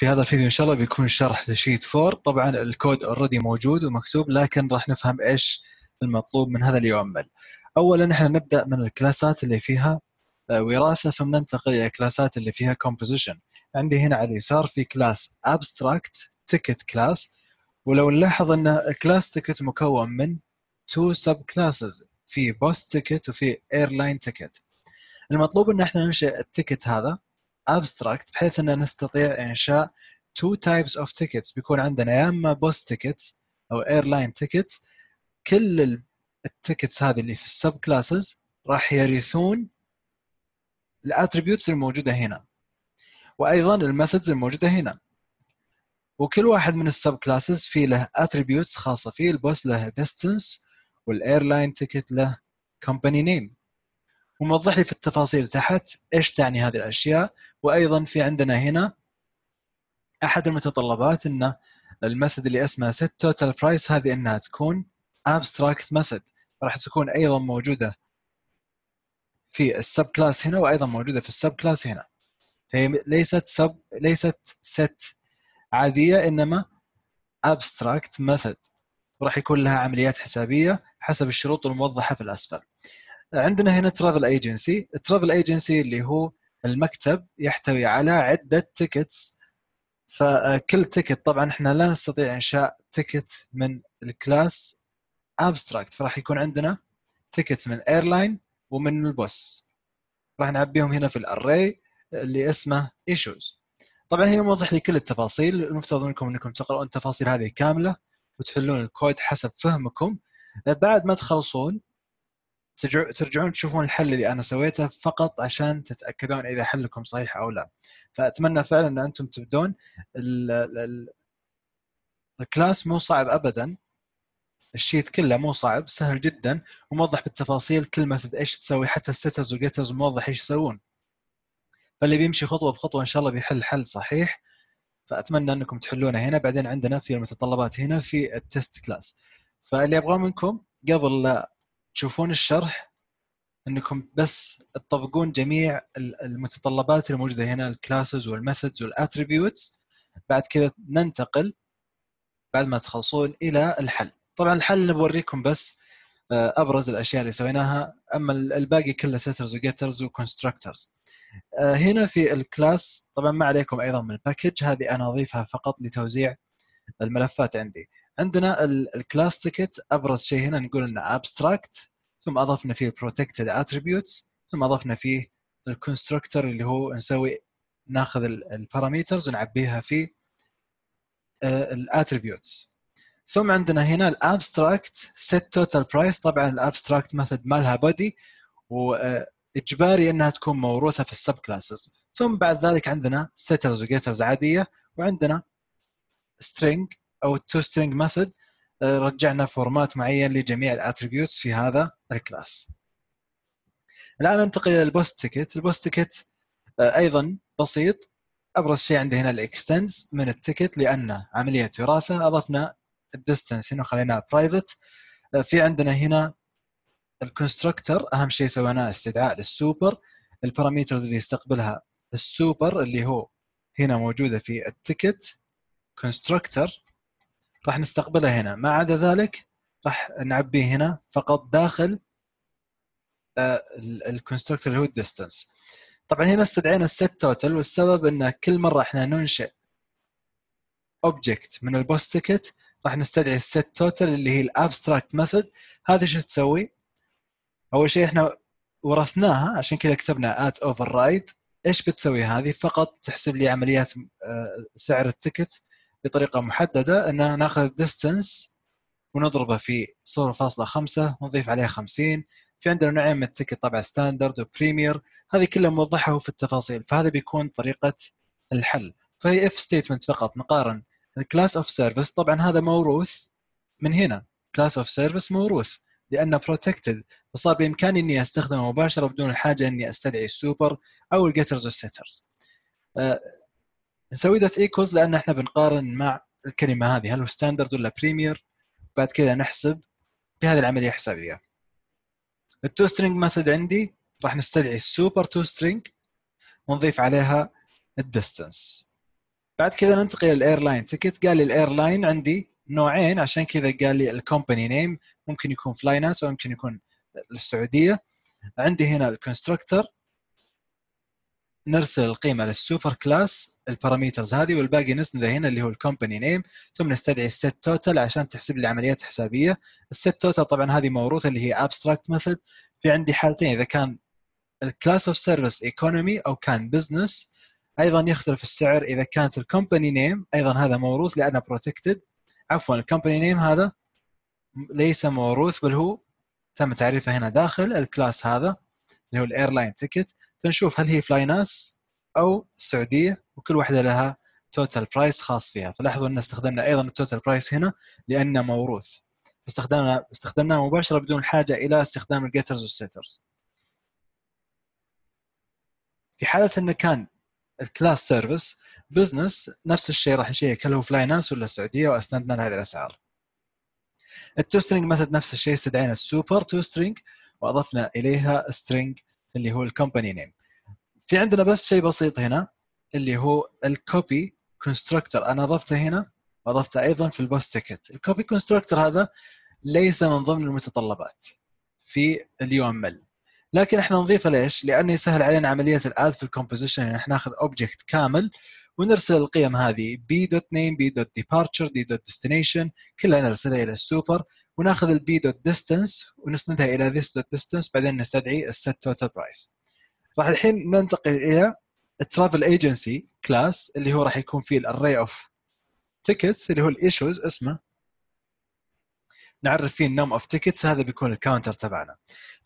في هذا الفيديو ان شاء الله بيكون شرح لشيت 4 طبعا الكود اوريدي موجود ومكتوب لكن راح نفهم ايش المطلوب من هذا يعمل اولا احنا نبدا من الكلاسات اللي فيها آه، وراثه ثم ننتقل الى الكلاسات اللي فيها كومبوزيشن عندي هنا على اليسار في كلاس abstract ticket class ولو نلاحظ ان كلاس تيكت مكون من تو سب كلاسز في بوست تيكت وفي airline ticket المطلوب ان احنا ننشئ التيكت هذا ابستراكت بحيث ان نستطيع انشاء تو تايبس اوف تيكتس بيكون عندنا يا اما بوس تيكتس او ايرلاين تيكتس كل التيكتس هذه اللي في السب كلاسز راح يرثون الاتريبيوتس الموجوده هنا وايضا الميثودز الموجوده هنا وكل واحد من السب كلاسز في له اتريبيوتس خاصه فيه البوس له ديستنس والايرلاين تيكت له كومباني نيم وموضح لي في التفاصيل تحت ايش تعني هذه الاشياء وايضا في عندنا هنا احد المتطلبات ان الميثود اللي اسمها set total price هذه انها تكون abstract method راح تكون ايضا موجوده في السب كلاس هنا وايضا موجوده في السب كلاس هنا فهي ليست سب ليست set عاديه انما abstract method وراح يكون لها عمليات حسابيه حسب الشروط الموضحه في الاسفل عندنا هنا ترافل ايجنسي الترافل ايجنسي اللي هو المكتب يحتوي على عده تيكتس فكل تيكت طبعا احنا لا نستطيع انشاء تيكت من الكلاس ابستراكت فراح يكون عندنا تيكت من ايرلاين ومن البوس راح نعبيهم هنا في الاري اللي اسمه ايشوز طبعا هنا موضح لي كل التفاصيل المفترض منكم انكم تقرؤون التفاصيل هذه كامله وتحلون الكود حسب فهمكم بعد ما تخلصون ترجعون تشوفون الحل اللي انا سويته فقط عشان تتاكدون اذا حلكم صحيح او لا فاتمنى فعلا ان انتم تبدون الكلاس مو صعب ابدا الشيت كله مو صعب سهل جدا وموضح بالتفاصيل كل ما ايش تسوي حتى السترز والجيترز موضح ايش يسوون فاللي بيمشي خطوه بخطوه ان شاء الله بيحل حل صحيح فاتمنى انكم تحلونه هنا بعدين عندنا في المتطلبات هنا في التست كلاس فاللي ابغاه منكم قبل لا تشوفون الشرح انكم بس تطبقون جميع المتطلبات الموجوده هنا الكلاسز والميثودز والاتريبيوتس بعد كذا ننتقل بعد ما تخلصون الى الحل طبعا الحل اللي بوريكم بس آه، ابرز الاشياء اللي سويناها اما الباقي كله سيترز وجيترز وكونستراكترز هنا في الكلاس طبعا ما عليكم ايضا من الباكج هذه انا اضيفها فقط لتوزيع الملفات عندي عندنا الكلاس تيكت ابرز شيء هنا نقول انه ابستراكت ثم اضفنا فيه protected attributes ثم اضفنا فيه الكونستركتر اللي هو نسوي ناخذ الباراميترز ونعبيها في آه، الاتريبيوتس ثم عندنا هنا الابستراكت set total price طبعا الابستراكت ميثود ما لها بودي واجباري آه، انها تكون موروثه في السب كلاسز ثم بعد ذلك عندنا setters وجيترز عاديه وعندنا string او التو سترينج ميثود رجعنا فورمات معين لجميع الاتريبيوتس في هذا الكلاس الان ننتقل الى البوست تيكت البوست تيكت آه، ايضا بسيط ابرز شيء عندي هنا الاكستنس من التيكت لان عمليه وراثه اضفنا الديستنس هنا خليناه برايفت آه، في عندنا هنا الكونستركتر اهم شيء سويناه استدعاء للسوبر الباراميترز اللي يستقبلها السوبر اللي هو هنا موجوده في التيكت كونستركتر راح نستقبله هنا ما عدا ذلك راح نعبيه هنا فقط داخل الكونستركتور اللي هو الديستنس طبعا هنا استدعينا السيت توتال والسبب انه كل مره احنا ننشئ اوبجكت من البوست تيكت راح نستدعي السيت توتال اللي هي الابستراكت ميثود هذه شو تسوي؟ اول شيء احنا ورثناها عشان كذا كتبنا ات اوفر رايد ايش بتسوي هذه؟ فقط تحسب لي عمليات آه، سعر التيكت بطريقه محدده ان ناخذ ديستنس ونضربه في 0.5 ونضيف عليه 50 في عندنا نوعين من التكت طبعا ستاندرد وبريمير هذه كلها موضحه في التفاصيل فهذا بيكون طريقه الحل فهي اف ستيتمنت فقط نقارن الكلاس اوف سيرفيس طبعا هذا موروث من هنا كلاس اوف سيرفيس موروث لانه بروتكتد فصار بامكاني اني استخدمه مباشره بدون الحاجه اني استدعي السوبر او الجيترز والسيترز نسوي دوت ايكوز لان احنا بنقارن مع الكلمه هذه هل هو ستاندرد ولا بريمير بعد كذا نحسب في هذه العمليه الحسابيه التو سترينج ميثود عندي راح نستدعي السوبر تو سترينج ونضيف عليها الديستنس بعد كذا ننتقل للايرلاين تيكت قال لي الايرلاين عندي نوعين عشان كذا قال لي الكومباني نيم ممكن يكون فلايناس او ممكن يكون السعوديه عندي هنا الكونستركتر نرسل القيمه للسوبر كلاس الباراميترز هذه والباقي نسنده هنا اللي هو الكومباني نيم ثم نستدعي الست توتال عشان تحسب لي عمليات حسابيه الست توتال طبعا هذه موروثه اللي هي ابستراكت ميثود في عندي حالتين اذا كان الكلاس اوف سيرفيس ايكونومي او كان بزنس ايضا يختلف السعر اذا كانت الكومباني نيم ايضا هذا موروث لانه بروتكتد عفوا الكومباني نيم هذا ليس موروث بل هو تم تعريفه هنا داخل الكلاس هذا اللي هو الايرلاين تيكت فنشوف هل هي فلايناس او السعوديه وكل واحده لها توتال برايس خاص فيها فلاحظوا ان استخدمنا ايضا التوتال برايس هنا لانه موروث استخدمنا استخدمناه مباشره بدون الحاجه الى استخدام الجيترز والسيترز في حاله انه كان الكلاس سيرفيس بزنس نفس الشيء راح نشيك هل هو فلاينانس ولا السعوديه واسندنا لهذه الاسعار سترينج ميثود نفس الشيء استدعينا السوبر سترينج واضفنا اليها سترينج اللي هو الكومباني نيم في عندنا بس شيء بسيط هنا اللي هو الكوبي كونستراكتور انا اضفته هنا واضفته ايضا في البوست تيكت الكوبي كونستراكتور هذا ليس من ضمن المتطلبات في اليو ام ال لكن احنا نضيفه ليش؟ لانه يسهل علينا عمليه الاد في الكومبوزيشن يعني احنا ناخذ اوبجكت كامل ونرسل القيم هذه بي بي دوت دوت نيم ديبارتشر دي دوت ديستنيشن كلها نرسلها الى السوبر وناخذ البي دوت ديستنس ونسندها الى ذيس دوت ديستنس بعدين نستدعي الست توتال برايس راح الحين ننتقل الى الترافل ايجنسي كلاس اللي هو راح يكون فيه الاري اوف تيكتس اللي هو الايشوز اسمه نعرف فيه النوم اوف تيكتس هذا بيكون الكاونتر تبعنا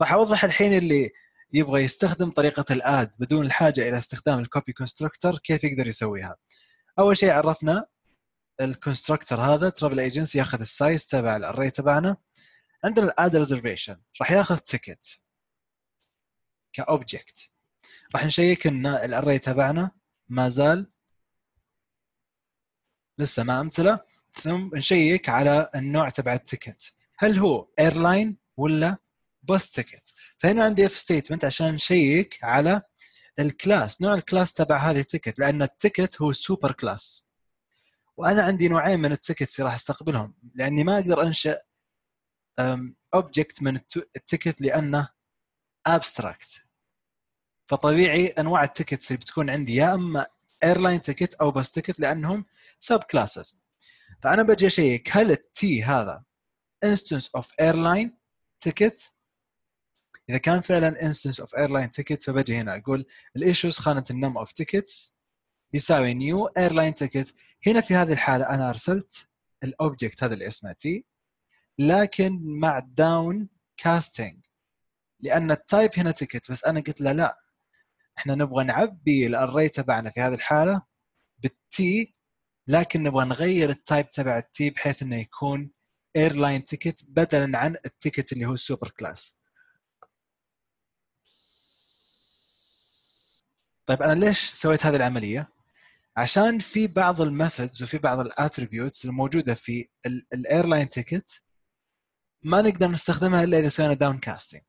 راح اوضح الحين اللي يبغى يستخدم طريقه الاد بدون الحاجه الى استخدام الكوبي كونستركتور كيف يقدر يسويها اول شيء عرفنا الكونستراكتور هذا ترافل ايجنسي ياخذ السايز تبع الاري تبعنا عندنا الاد ريزرفيشن راح ياخذ تيكت كاوبجكت راح نشيك ان الاري تبعنا ما زال لسه ما امثله ثم نشيك على النوع تبع التيكت هل هو ايرلاين ولا بوست تيكت فهنا عندي اف ستيتمنت عشان نشيك على الكلاس نوع الكلاس تبع هذه التيكت لان التيكت هو سوبر كلاس وانا عندي نوعين من التيكتس راح استقبلهم لاني ما اقدر انشا اوبجكت من التيكت لانه ابستراكت فطبيعي انواع التيكتس اللي بتكون عندي يا اما ايرلاين تيكت او بس تيكت لانهم سب كلاسز فانا بجي اشيك هل التي هذا انستنس اوف ايرلاين تيكت اذا كان فعلا انستنس اوف ايرلاين تيكت فبجي هنا اقول الايشوز خانه النم اوف تيكتس يساوي نيو ايرلاين تيكت هنا في هذه الحاله انا ارسلت الاوبجكت هذا اللي اسمه تي لكن مع داون كاستنج لان التايب هنا تيكت بس انا قلت له لا احنا نبغى نعبي الاري تبعنا في هذه الحاله بالتي لكن نبغى نغير التايب تبع التي بحيث انه يكون ايرلاين تيكت بدلا عن التيكت اللي هو السوبر كلاس طيب انا ليش سويت هذه العمليه عشان في بعض الميثودز وفي بعض الاتريبيوتس الموجوده في الايرلاين تيكت ما نقدر نستخدمها الا اذا سوينا داون كاستنج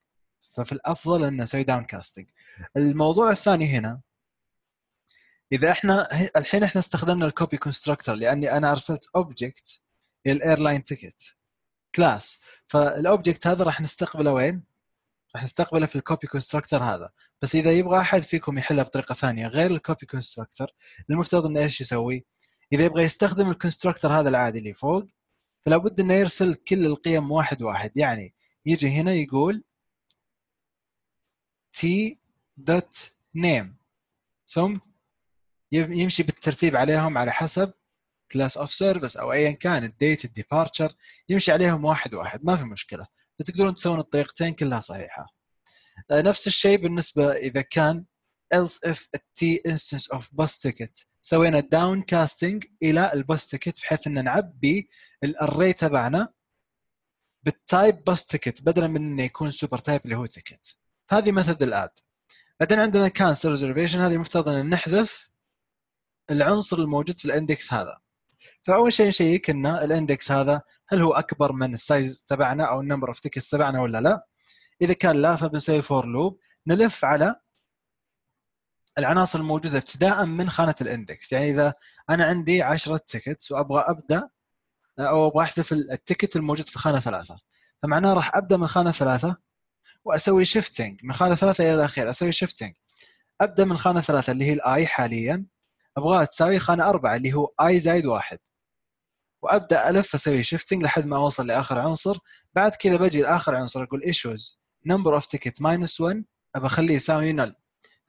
ففي الافضل ان نسوي داون كاستنج الموضوع الثاني هنا اذا احنا الحين احنا استخدمنا الكوبي كونستراكتور لاني انا ارسلت اوبجكت للايرلاين تيكت كلاس فالاوبجكت هذا راح نستقبله وين؟ راح نستقبله في الكوبي كونستراكتر هذا بس اذا يبغى احد فيكم يحلها بطريقه ثانيه غير الكوبي كونستراكتر المفترض انه ايش يسوي؟ اذا يبغى يستخدم الكونستراكتر هذا العادي اللي فوق فلا بد انه يرسل كل القيم واحد واحد يعني يجي هنا يقول تي دوت نيم ثم يمشي بالترتيب عليهم على حسب كلاس اوف سيرفيس او ايا كان الديت الديبارتشر يمشي عليهم واحد واحد ما في مشكله فتقدرون تسوون الطريقتين كلها صحيحه آه، نفس الشيء بالنسبه اذا كان else if t instance of bus ticket سوينا داون كاستنج الى الباس تيكت بحيث ان نعبي الاري تبعنا بالتايب باس تيكت بدلا من انه يكون سوبر تايب اللي هو تيكت هذه مثل الاد بعدين عندنا كانسل ريزرفيشن هذه المفترض ان نحذف العنصر الموجود في الاندكس هذا فاول شيء نشيك ان الاندكس هذا هل هو اكبر من السايز تبعنا او النمبر اوف تيكتس تبعنا ولا لا اذا كان لا فبنسوي فور لوب نلف على العناصر الموجوده ابتداء من خانه الاندكس يعني اذا انا عندي 10 تيكتس وابغى ابدا او ابغى احذف التيكت الموجود في خانه ثلاثه فمعناه راح ابدا من خانه ثلاثه واسوي شيفتنج من خانه ثلاثه الى الاخير اسوي شيفتنج ابدا من خانه ثلاثه اللي هي الاي حاليا ابغاه تساوي خانه اربعه اللي هو اي زايد واحد وابدا الف اسوي شيفتنج لحد ما اوصل لاخر عنصر بعد كذا بجي لاخر عنصر اقول ايشوز نمبر اوف تيكت ماينس 1 ابى اخليه يساوي نل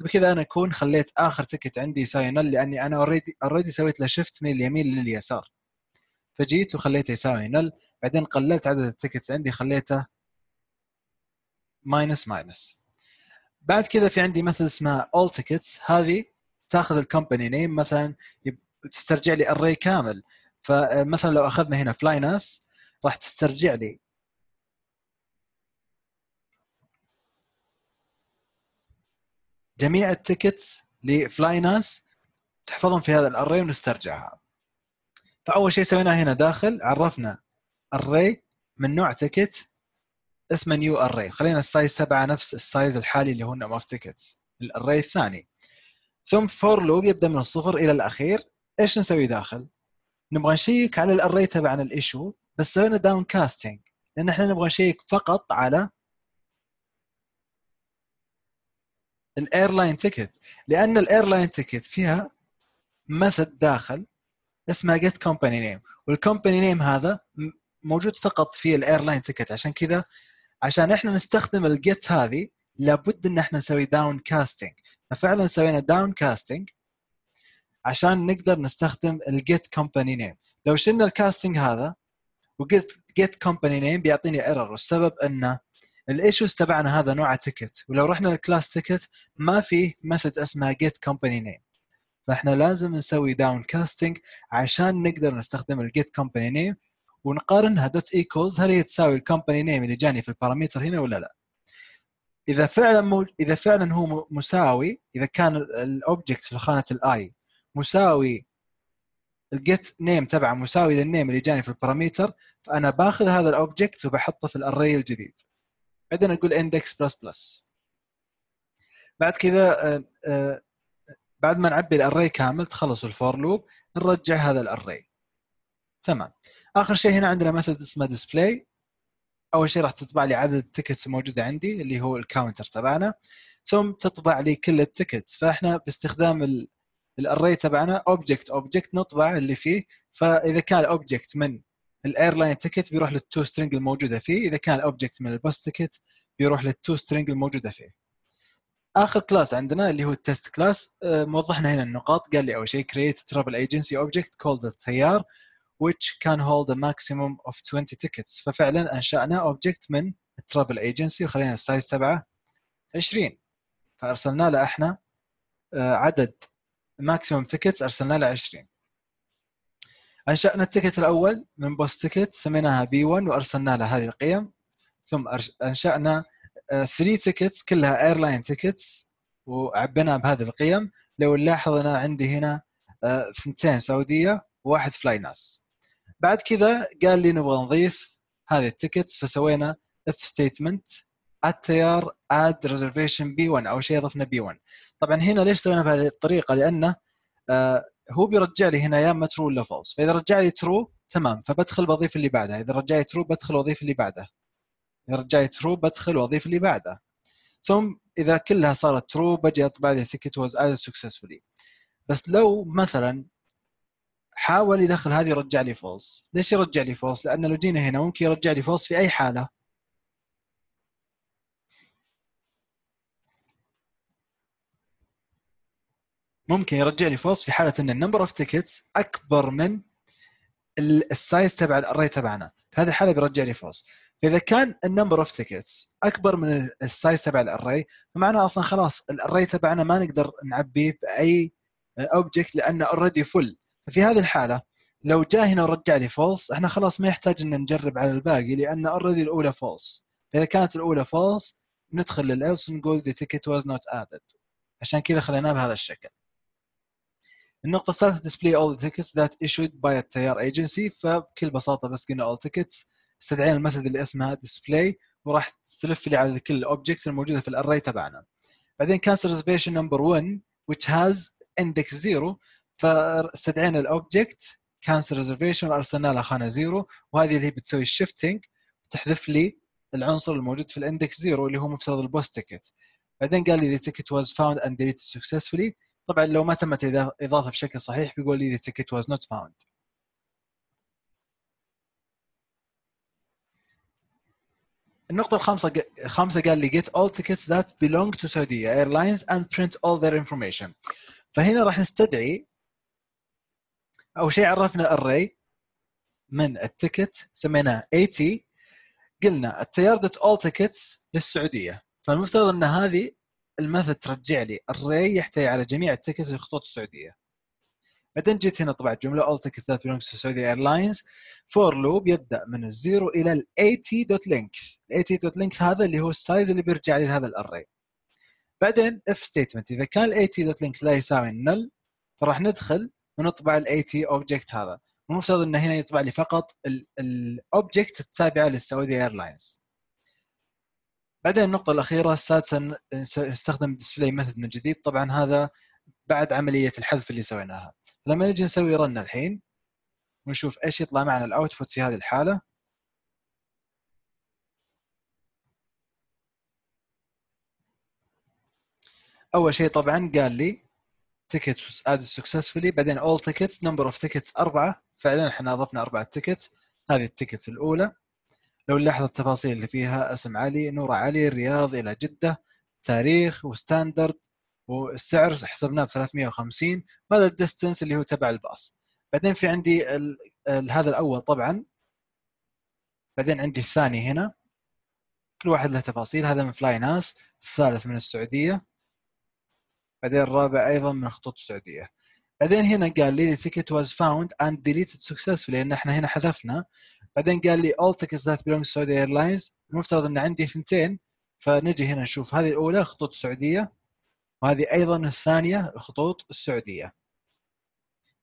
بكذا انا اكون خليت اخر تيكت عندي يساوي نل لاني انا اوريدي اوريدي سويت له شيفت من اليمين لليسار فجيت وخليته يساوي نل بعدين قللت عدد التيكتس عندي خليته ماينس ماينس بعد كذا في عندي مثل اسمها all tickets هذه تاخذ الكومباني نيم مثلا تسترجع لي الري كامل فمثلا لو اخذنا هنا فلايناس راح تسترجع لي جميع التيكتس لفلايناس تحفظهم في هذا الاري ونسترجعها فاول شيء سويناه هنا داخل عرفنا الري من نوع تيكت اسمه نيو اري خلينا السايز 7 نفس السايز الحالي اللي هو نمبر اوف تيكتس الاري الثاني ثم فور لوب يبدا من الصفر الى الاخير ايش نسوي داخل؟ نبغى نشيك على الاري تبع الايشو بس سوينا داون كاستنج لان احنا نبغى نشيك فقط على الايرلاين تيكت لان الايرلاين تيكت فيها مثل داخل اسمها جيت كومباني نيم والكومباني نيم هذا موجود فقط في الايرلاين تيكت عشان كذا عشان احنا نستخدم الجيت هذه لابد ان احنا نسوي داون كاستنج ففعلا سوينا داون كاستنج عشان نقدر نستخدم الجيت كومباني نيم لو شلنا الكاستنج هذا وقلت جيت كومباني نيم بيعطيني ايرور والسبب انه الايشوز تبعنا هذا نوع تيكت ولو رحنا للكلاس تيكت ما في ميثود اسمها جيت كومباني نيم فاحنا لازم نسوي داون كاستنج عشان نقدر نستخدم الجيت كومباني نيم ونقارنها دوت ايكولز هل هي تساوي الكومباني نيم اللي جاني في الباراميتر هنا ولا لا اذا فعلا مو... اذا فعلا هو مساوي اذا كان الاوبجكت في خانه الاي مساوي الجيت نيم تبعه مساوي للنيم اللي جاني في الباراميتر فانا باخذ هذا الاوبجكت وبحطه في الاري الجديد بعدين اقول اندكس بلس بلس بعد كذا آه، آه، بعد ما نعبي الاري كامل تخلص الفور لوب نرجع هذا الاري تمام اخر شيء هنا عندنا مثل اسمه ديسبلاي اول شيء راح تطبع لي عدد التيكتس الموجوده عندي اللي هو الكاونتر تبعنا ثم تطبع لي كل التيكتس فاحنا باستخدام الاري تبعنا اوبجكت اوبجكت نطبع اللي فيه فاذا كان الاوبجكت من الايرلاين تيكت بيروح للتو سترينج الموجوده فيه اذا كان الاوبجكت من البوست تيكت بيروح للتو سترينج الموجوده فيه اخر كلاس عندنا اللي هو التست آه، كلاس موضحنا هنا النقاط قال لي اول شيء كرييت ترابل ايجنسي اوبجكت كولد التيار which can hold a maximum of 20 tickets ففعلا انشانا اوبجكت من الترافل ايجنسي وخلينا السايز تبعه 20 فارسلنا له احنا آه، عدد ماكسيموم تيكتس ارسلنا له 20 انشانا التيكت الاول من بوست تيكت سميناها بي 1 وارسلنا له هذه القيم ثم انشانا 3 آه، تيكتس كلها ايرلاين تيكتس وعبيناها بهذه القيم لو نلاحظ انا عندي هنا اثنتين آه، سعوديه وواحد فلاي ناس بعد كذا قال لي نبغى نضيف هذه التيكتس فسوينا اف ستيتمنت التيار اد ريزرفيشن بي 1 اول شيء ضفنا بي 1 طبعا هنا ليش سوينا بهذه الطريقه لانه آه هو بيرجع لي هنا يا اما ترو ولا فولس فاذا رجع لي ترو تمام فبدخل بضيف اللي بعدها اذا رجع لي ترو بدخل واضيف اللي بعدها اذا رجع لي ترو بدخل واضيف اللي بعدها ثم اذا كلها صارت ترو بجي اطبع لي تيكت واز اد سكسسفولي بس لو مثلا حاول يدخل هذه يرجع لي فولس ليش يرجع لي فولس لان لو جينا هنا ممكن يرجع لي فولس في اي حاله ممكن يرجع لي فولس في حاله ان النمبر اوف تيكتس اكبر من السايز تبع الاري تبعنا في هذه الحاله بيرجع لي فولس فاذا كان النمبر اوف تيكتس اكبر من السايز تبع الاري فمعناه اصلا خلاص الاري تبعنا ما نقدر نعبيه باي اوبجكت لانه اوريدي فل ففي هذه الحاله لو جاء هنا ورجع لي فولس احنا خلاص ما يحتاج ان نجرب على الباقي لان اوريدي الاولى فولس فاذا كانت الاولى فولس ندخل للالس ونقول the ticket was not added عشان كذا خليناه بهذا الشكل النقطة الثالثة display all the tickets that issued by a tier agency فبكل بساطة بس قلنا all tickets استدعينا المثل اللي اسمها display وراح تلف لي على كل الاوبجكتس الموجودة في الاري تبعنا بعدين cancel reservation number 1 which has index 0 فاستدعينا الاوبجكت كانسل ريزرفيشن وارسلنا لها خانه زيرو وهذه اللي هي بتسوي الشيفتنج تحذف لي العنصر الموجود في الاندكس زيرو اللي هو مفترض البوست تيكت بعدين قال لي the ticket was found and deleted successfully طبعا لو ما تمت الاضافه بشكل صحيح بيقول لي the ticket was not found النقطة الخامسة خامسة قال لي get all tickets that belong to Saudi Airlines and print all their information فهنا راح نستدعي اول شيء عرفنا الري من التيكت سميناه اي تي قلنا التيار اول تيكتس للسعوديه فالمفترض ان هذه المثل ترجع لي الري يحتوي على جميع التيكتس للخطوط السعوديه بعدين جيت هنا طبعت جمله اول تيكتس ذات بلونجز تو سعودي ايرلاينز فور لوب يبدا من الزيرو الى الاي تي دوت لينكث هذا اللي هو السايز اللي بيرجع لي لهذا الاري بعدين اف ستيتمنت اذا كان دوت لينكث لا يساوي النل فراح ندخل ونطبع الاي تي اوبجكت هذا المفترض انه هنا يطبع لي فقط الاوبجكت التابعه للسعودي ايرلاينز بعدين النقطه الاخيره السادسه نستخدم ديسبلاي ميثود من جديد طبعا هذا بعد عمليه الحذف اللي سويناها لما نجي نسوي رن الحين ونشوف ايش يطلع معنا الاوتبوت في هذه الحاله اول شيء طبعا قال لي تيكتس was added بعدين اول تيكتس نمبر اوف تيكتس أربعة فعلا احنا أضفنا أربعة تيكتس هذه التيكت الأولى لو نلاحظ التفاصيل اللي فيها اسم علي نور علي الرياض إلى جدة تاريخ وستاندرد والسعر حسبناه ب 350 وهذا الديستنس اللي هو تبع الباص بعدين في عندي الـ الـ هذا الأول طبعا بعدين عندي الثاني هنا كل واحد له تفاصيل هذا من فلاي ناس الثالث من السعودية بعدين الرابع ايضا من خطوط السعوديه بعدين هنا قال لي ticket was found and deleted successfully لان احنا هنا حذفنا بعدين قال لي all tickets that belong to Saudi Airlines المفترض ان عندي ثنتين فنجي هنا نشوف هذه الاولى خطوط السعوديه وهذه ايضا الثانيه الخطوط السعوديه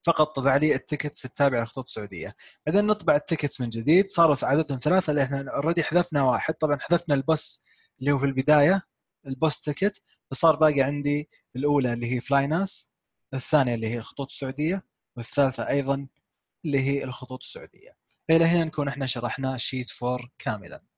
فقط طبع لي التيكتس التابعه للخطوط السعوديه بعدين نطبع التيكتس من جديد صارت عددهم ثلاثه اللي احنا اوريدي حذفنا واحد طبعا حذفنا البص اللي هو في البدايه البوست تيكت فصار باقي عندي الاولى اللي هي فلاي الثانيه اللي هي الخطوط السعوديه والثالثه ايضا اللي هي الخطوط السعوديه الى هنا نكون احنا شرحنا شيت 4 كاملا